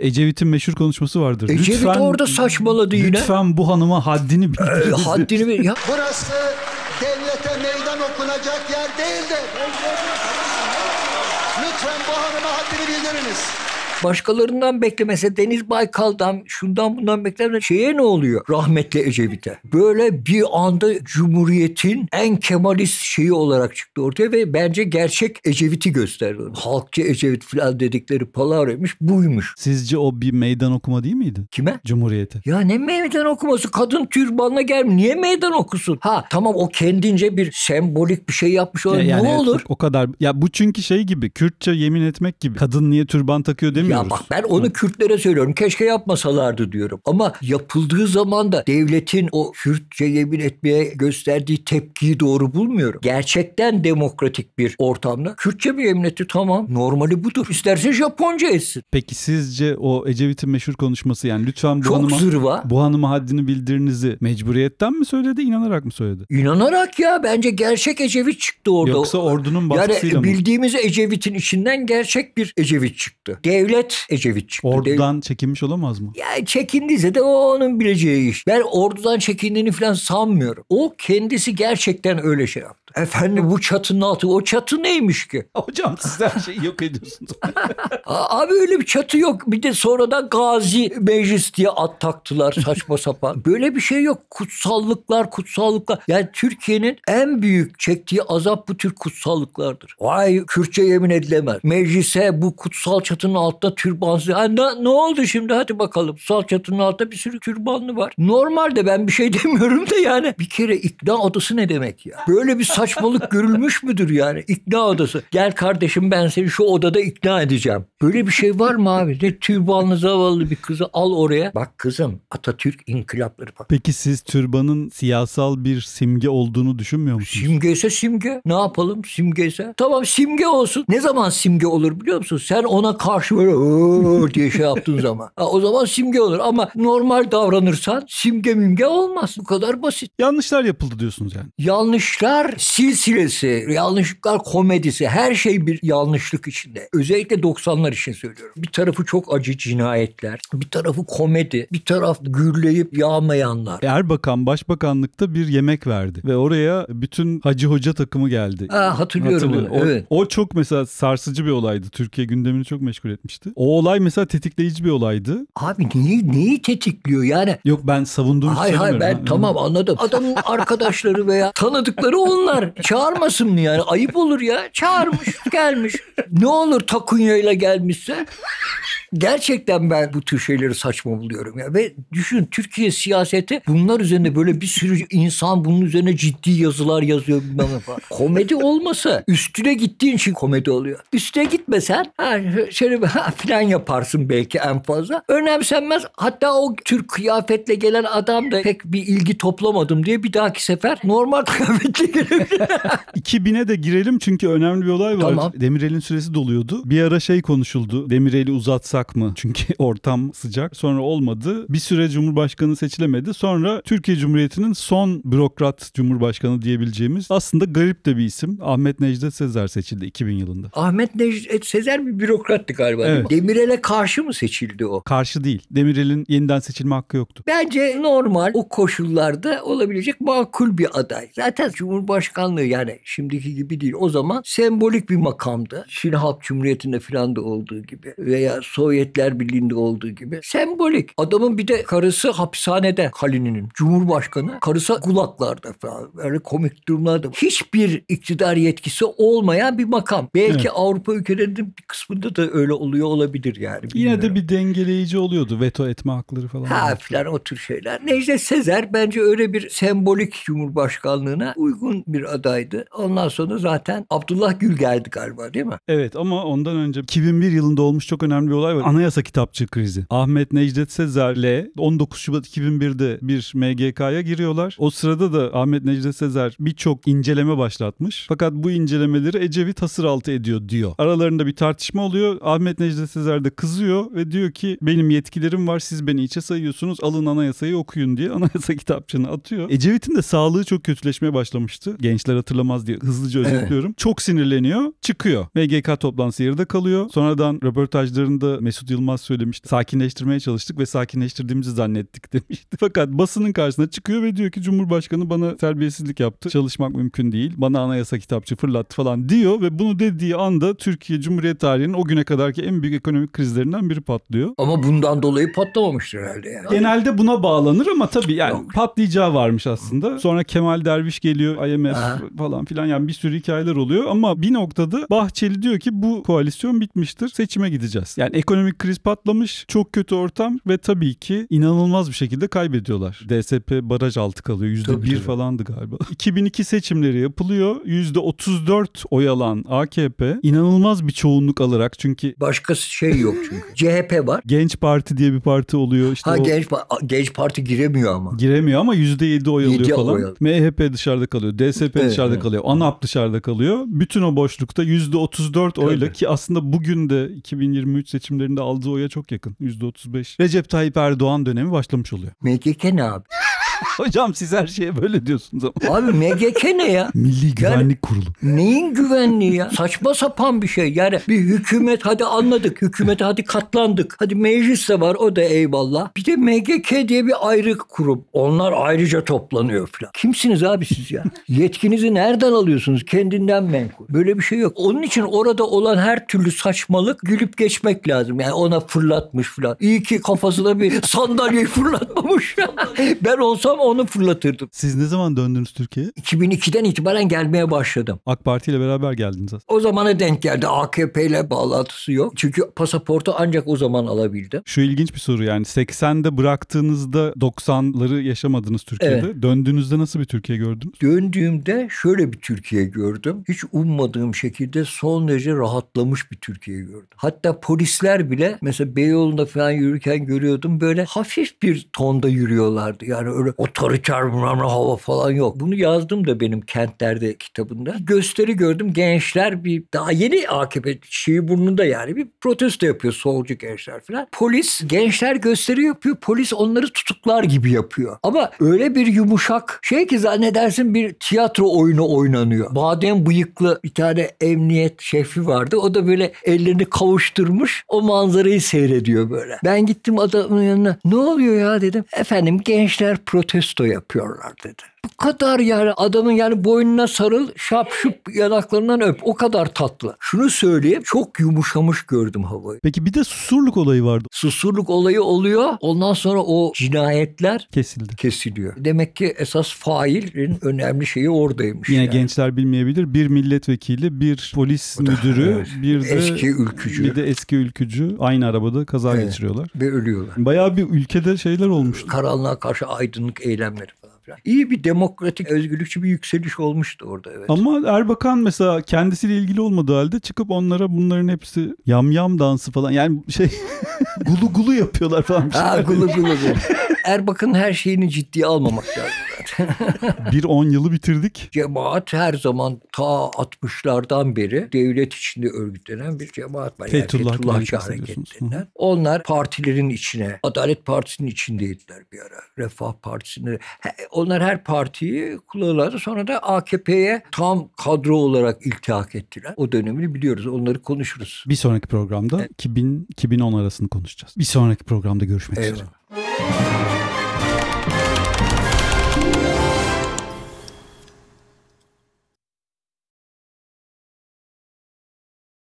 Ecevit'in meşhur konuşması vardır. Ecevit lütfen, orada saçmaladı yine. Lütfen bu hanıma haddini bil. E, haddini bil. Ya. Burası devlete meydan okunacak yer değildir. Lütfen bu hanıma haddini bildiriniz. Başkalarından beklemese Deniz Baykal'dan şundan bundan beklemese şeye ne oluyor rahmetli Ecevit'e? Böyle bir anda Cumhuriyet'in en Kemalist şeyi olarak çıktı ortaya ve bence gerçek Ecevit'i gösterdi. Halkçı Ecevit falan dedikleri palavramış buymuş. Sizce o bir meydan okuma değil miydi? Kime? Cumhuriyet'e. Ya ne meydan okuması? Kadın türbanla gelmiş. Niye meydan okusun? Ha tamam o kendince bir sembolik bir şey yapmış olur. Ya, yani, ne olur? O kadar. Ya bu çünkü şey gibi Kürtçe yemin etmek gibi. Kadın niye türban takıyor demiyor bilmiyoruz. Ya bak ben onu Kürtlere söylüyorum. Keşke yapmasalardı diyorum. Ama yapıldığı zaman da devletin o Kürtçe yemin etmeye gösterdiği tepkiyi doğru bulmuyorum. Gerçekten demokratik bir ortamda Kürtçe bir yemin etti tamam normali budur. İsterse Japonca etsin. Peki sizce o Ecevit'in meşhur konuşması yani lütfen bu Çok hanıma, zırva. bu hanıma haddini bildirinizi mecburiyetten mi söyledi inanarak mı söyledi? İnanarak ya bence gerçek Ecevit çıktı orada. Yoksa ordunun baskısıyla yani, mı? Yani bildiğimiz Ecevit'in içinden gerçek bir Ecevit çıktı. Devlet Devlet Ecevit çıktı. Ordudan Dev... çekinmiş olamaz mı? Ya çekindiyse de o onun bileceği iş. Ben ordudan çekindiğini falan sanmıyorum. O kendisi gerçekten öyle şey yaptı. Efendim bu çatının altı o çatı neymiş ki? Hocam siz her şeyi yok ediyorsunuz. Abi öyle bir çatı yok. Bir de sonradan gazi meclis diye at taktılar saçma sapan. Böyle bir şey yok. Kutsallıklar kutsallıklar. Yani Türkiye'nin en büyük çektiği azap bu tür kutsallıklardır. Vay Kürtçe yemin edilemez. Meclise bu kutsal çatının altında altta türbansı. Ha, ne, ne oldu şimdi hadi bakalım. Salçatının altta bir sürü türbanlı var. Normalde ben bir şey demiyorum da yani. Bir kere ikna odası ne demek ya? Böyle bir saçmalık görülmüş müdür yani? İkna odası. Gel kardeşim ben seni şu odada ikna edeceğim. Böyle bir şey var mı abi? Ne türbanlı zavallı bir kızı al oraya. Bak kızım Atatürk inkılapları bak. Peki siz türbanın siyasal bir simge olduğunu düşünmüyor musunuz? simge ise simge. Ne yapalım simge ise Tamam simge olsun. Ne zaman simge olur biliyor musun? Sen ona karşı böyle ooo diye şey yaptığın zaman. Ha, o zaman simge olur ama normal davranırsan simge mimge olmaz. Bu kadar basit. Yanlışlar yapıldı diyorsunuz yani. Yanlışlar silsilesi, yanlışlıklar komedisi her şey bir yanlışlık içinde. Özellikle 90'lar için söylüyorum. Bir tarafı çok acı cinayetler, bir tarafı komedi, bir taraf gürleyip yağmayanlar. Erbakan başbakanlıkta bir yemek verdi ve oraya bütün Hacı Hoca takımı geldi. Ha, hatırlıyorum. hatırlıyorum. O, evet. o çok mesela sarsıcı bir olaydı. Türkiye gündemini çok meşgul etmişti. O olay mesela tetikleyici bir olaydı. Abi neyi, neyi tetikliyor yani? Yok ben savunduğum hayır, hayır ben ha. tamam anladım. Adamın arkadaşları veya tanıdıkları onlar. Çağırmasın yani ayıp olur ya. Çağırmış gelmiş. Ne olur takunyayla gelmişse. Gerçekten ben bu tür şeyleri saçma buluyorum ya. Ve düşün Türkiye siyaseti bunlar üzerine böyle bir sürü insan bunun üzerine ciddi yazılar yazıyor bilmem falan. komedi olmasa üstüne gittiğin için komedi oluyor. Üstüne gitmesen ha, şöyle bir ha, falan yaparsın belki en fazla. Önemsenmez. Hatta o Türk kıyafetle gelen adam da pek bir ilgi toplamadım diye bir dahaki sefer normal kıyafetle gelebilir. 2000'e de girelim çünkü önemli bir olay var. Tamam. Demirel'in süresi doluyordu. Bir ara şey konuşuldu. Demirel'i uzatsa yapsak mı? Çünkü ortam sıcak. Sonra olmadı. Bir süre Cumhurbaşkanı seçilemedi. Sonra Türkiye Cumhuriyeti'nin son bürokrat Cumhurbaşkanı diyebileceğimiz aslında garip de bir isim. Ahmet Necdet Sezer seçildi 2000 yılında. Ahmet Necdet Sezer bir bürokrattı galiba. Evet. Demirel'e karşı mı seçildi o? Karşı değil. Demirel'in yeniden seçilme hakkı yoktu. Bence normal o koşullarda olabilecek makul bir aday. Zaten Cumhurbaşkanlığı yani şimdiki gibi değil. O zaman sembolik bir makamdı. Şili Halk Cumhuriyeti'nde filan da olduğu gibi veya soy Sovyetler Birliği'nde olduğu gibi sembolik. Adamın bir de karısı hapishanede Halini'nin Cumhurbaşkanı karısı kulaklarda falan böyle komik durumlarda. Hiçbir iktidar yetkisi olmayan bir makam. Belki evet. Avrupa ülkelerinin bir kısmında da öyle oluyor olabilir yani. Bilmiyorum. Yine de bir dengeleyici oluyordu veto etme hakları falan. Ha filan o tür şeyler. neyse Sezer bence öyle bir sembolik Cumhurbaşkanlığına uygun bir adaydı. Ondan sonra zaten Abdullah Gül geldi galiba değil mi? Evet ama ondan önce 2001 yılında olmuş çok önemli bir olay var var. Anayasa kitapçı krizi. Ahmet Necdet Sezer'le 19 Şubat 2001'de bir MGK'ya giriyorlar. O sırada da Ahmet Necdet Sezer birçok inceleme başlatmış. Fakat bu incelemeleri Ecevit hasıraltı ediyor diyor. Aralarında bir tartışma oluyor. Ahmet Necdet Sezer de kızıyor ve diyor ki benim yetkilerim var siz beni içe sayıyorsunuz alın anayasayı okuyun diye anayasa kitapçığını atıyor. Ecevit'in de sağlığı çok kötüleşmeye başlamıştı. Gençler hatırlamaz diye hızlıca özetliyorum. Çok sinirleniyor çıkıyor. MGK toplantısı yarıda kalıyor. Sonradan röportajlarında Mesut Yılmaz söylemişti. Sakinleştirmeye çalıştık ve sakinleştirdiğimizi zannettik demişti. Fakat basının karşısına çıkıyor ve diyor ki Cumhurbaşkanı bana terbiyesizlik yaptı. Çalışmak mümkün değil. Bana anayasa kitapçı fırlattı falan diyor ve bunu dediği anda Türkiye Cumhuriyet tarihinin o güne kadarki en büyük ekonomik krizlerinden biri patlıyor. Ama bundan dolayı patlamamıştır herhalde yani. Genelde buna bağlanır ama tabii yani Yok. patlayacağı varmış aslında. Sonra Kemal Derviş geliyor, IMF Aha. falan filan yani bir sürü hikayeler oluyor ama bir noktada Bahçeli diyor ki bu koalisyon bitmiştir. Seçime gideceğiz. Yani ekonomi ekonomik kriz patlamış. Çok kötü ortam ve tabii ki inanılmaz bir şekilde kaybediyorlar. DSP baraj altı kalıyor. Yüzde bir falandı galiba. 2002 seçimleri yapılıyor. Yüzde 34 oy alan AKP inanılmaz bir çoğunluk alarak çünkü... Başka şey yok çünkü. CHP var. Genç Parti diye bir parti oluyor. İşte ha o... genç, genç Parti giremiyor ama. Giremiyor ama yüzde yedi oy alıyor falan. Oy MHP dışarıda kalıyor. DSP evet, dışarıda evet. kalıyor. ANAP dışarıda kalıyor. Bütün o boşlukta yüzde 34 oyla ki aslında bugün de 2023 seçimleri seferinde aldığı oya çok yakın. %35. Recep Tayyip Erdoğan dönemi başlamış oluyor. MGK ne abi? Hocam siz her şeye böyle diyorsunuz ama. Abi MGK ne ya? Milli Güvenlik yani, Kurulu. Neyin güvenliği ya? Saçma sapan bir şey. Yani bir hükümet hadi anladık. Hükümete hadi katlandık. Hadi meclis de var o da eyvallah. Bir de MGK diye bir ayrı kurum. Onlar ayrıca toplanıyor falan. Kimsiniz abi siz ya? Yetkinizi nereden alıyorsunuz? Kendinden menkul. Böyle bir şey yok. Onun için orada olan her türlü saçmalık gülüp geçmek lazım. Yani ona fırlatmış falan. İyi ki kafasına bir sandalyeyi fırlatmamış. ben olsam olsam onu fırlatırdım. Siz ne zaman döndünüz Türkiye'ye? 2002'den itibaren gelmeye başladım. AK Parti ile beraber geldiniz aslında. O zamana denk geldi. AKP ile bağlantısı yok. Çünkü pasaportu ancak o zaman alabildim. Şu ilginç bir soru yani 80'de bıraktığınızda 90'ları yaşamadınız Türkiye'de. Evet. Döndüğünüzde nasıl bir Türkiye gördünüz? Döndüğümde şöyle bir Türkiye gördüm. Hiç ummadığım şekilde son derece rahatlamış bir Türkiye gördüm. Hatta polisler bile mesela Beyoğlu'nda falan yürürken görüyordum böyle hafif bir tonda yürüyorlardı. Yani öyle otoriter bilmem hava falan yok. Bunu yazdım da benim kentlerde kitabında. gösteri gördüm gençler bir daha yeni AKP şeyi burnunda yani bir protesto yapıyor solcu gençler falan. Polis gençler gösteri yapıyor. Polis onları tutuklar gibi yapıyor. Ama öyle bir yumuşak şey ki zannedersin bir tiyatro oyunu oynanıyor. Badem bıyıklı bir tane emniyet şefi vardı. O da böyle ellerini kavuşturmuş o manzarayı seyrediyor böyle. Ben gittim adamın yanına ne oluyor ya dedim. Efendim gençler protesto protesto yapıyorlar dedi. Bu kadar yani adamın yani boynuna sarıl, şapşup yanaklarından öp. O kadar tatlı. Şunu söyleyeyim çok yumuşamış gördüm havayı. Peki bir de susurluk olayı vardı. Susurluk olayı oluyor. Ondan sonra o cinayetler kesildi. Kesiliyor. Demek ki esas failin önemli şeyi oradaymış. Yine yani. gençler bilmeyebilir. Bir milletvekili, bir polis müdürü, evet. bir de eski ülkücü. Bir de eski ülkücü aynı arabada kaza evet. geçiriyorlar. Ve ölüyorlar. Bayağı bir ülkede şeyler olmuştu. Karanlığa karşı aydınlık eylemleri tekrar. İyi bir demokratik, özgürlükçü bir yükseliş olmuştu orada evet. Ama Erbakan mesela kendisiyle ilgili olmadığı halde çıkıp onlara bunların hepsi yam yam dansı falan yani şey gulu gulu yapıyorlar falan. Ha gulu gulu. gulu. Erbakan'ın her şeyini ciddiye almamak lazım bir on yılı bitirdik. Cemaat her zaman ta 60'lardan beri devlet içinde örgütlenen bir cemaat var. Fethullah, yani Fethullahçı hareketlerinden. Onlar partilerin içine, Adalet Partisi'nin içindeydiler bir ara. Refah Partisi'nin. Onlar her partiyi kullanırlardı. Sonra da AKP'ye tam kadro olarak iltihak ettiler. O dönemini biliyoruz. Onları konuşuruz. Bir sonraki programda evet. 2000-2010 arasını konuşacağız. Bir sonraki programda görüşmek evet. üzere.